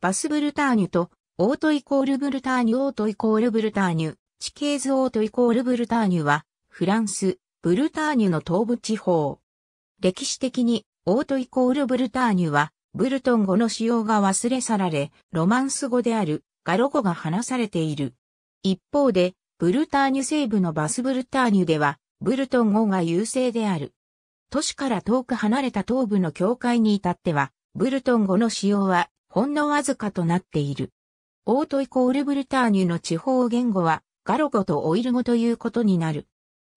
バスブルターニュと、オートイコールブルターニュオートイコールブルターニュ、地形図オートイコールブルターニュは、フランス、ブルターニュの東部地方。歴史的に、オートイコールブルターニュは、ブルトン語の使用が忘れ去られ、ロマンス語である、ガロ語が話されている。一方で、ブルターニュ西部のバスブルターニュでは、ブルトン語が優勢である。都市から遠く離れた東部の境界に至っては、ブルトン語の使用はほんのわずかとなっている。オートイコールブルターニュの地方言語はガロ語とオイル語ということになる。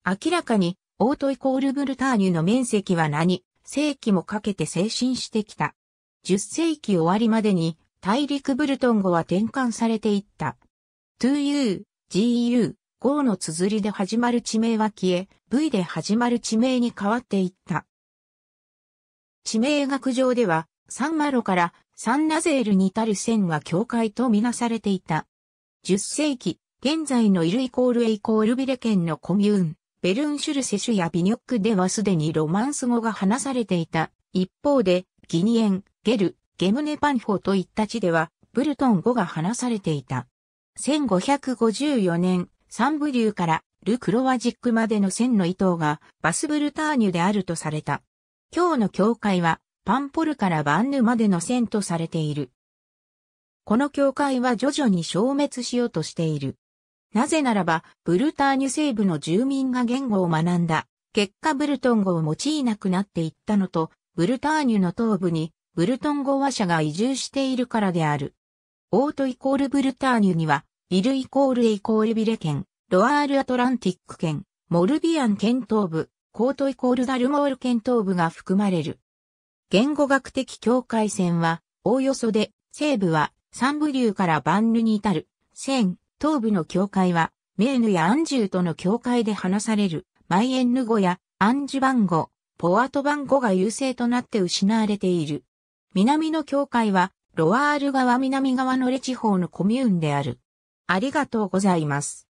明らかにオートイコールブルターニュの面積は何、世紀もかけて精神してきた。10世紀終わりまでに大陸ブルトン語は転換されていった。to ー、o u gu, go の綴りで始まる地名は消え、v で始まる地名に変わっていった。地名学上では、サンマロからサンナゼールに至る線は教会とみなされていた。10世紀、現在のイルイコールエイコールビレ県のコミューン、ベルンシュルセシュやビニョックではすでにロマンス語が話されていた。一方で、ギニエン、ゲル、ゲムネパンフォといった地では、ブルトン語が話されていた。1554年、サンブリューからル・クロワジックまでの線の図がバスブルターニュであるとされた。今日の教会はパンポルからバンヌまでの線とされている。この教会は徐々に消滅しようとしている。なぜならば、ブルターニュ西部の住民が言語を学んだ。結果ブルトン語を用いなくなっていったのと、ブルターニュの東部にブルトン語話者が移住しているからである。オートイコールブルターニュには、ビルイコールイコールビレ県、ロアールアトランティック県、モルビアン県東部、コートイコールダルモール県東部が含まれる。言語学的境界線は、おおよそで、西部は三部流から万ヌに至る、線、東部の境界は、メーヌやアンジューとの境界で話される、マイエンヌ語やアンジュ番語、ポワト番語が優勢となって失われている。南の境界は、ロワール川南側のレ地方のコミューンである。ありがとうございます。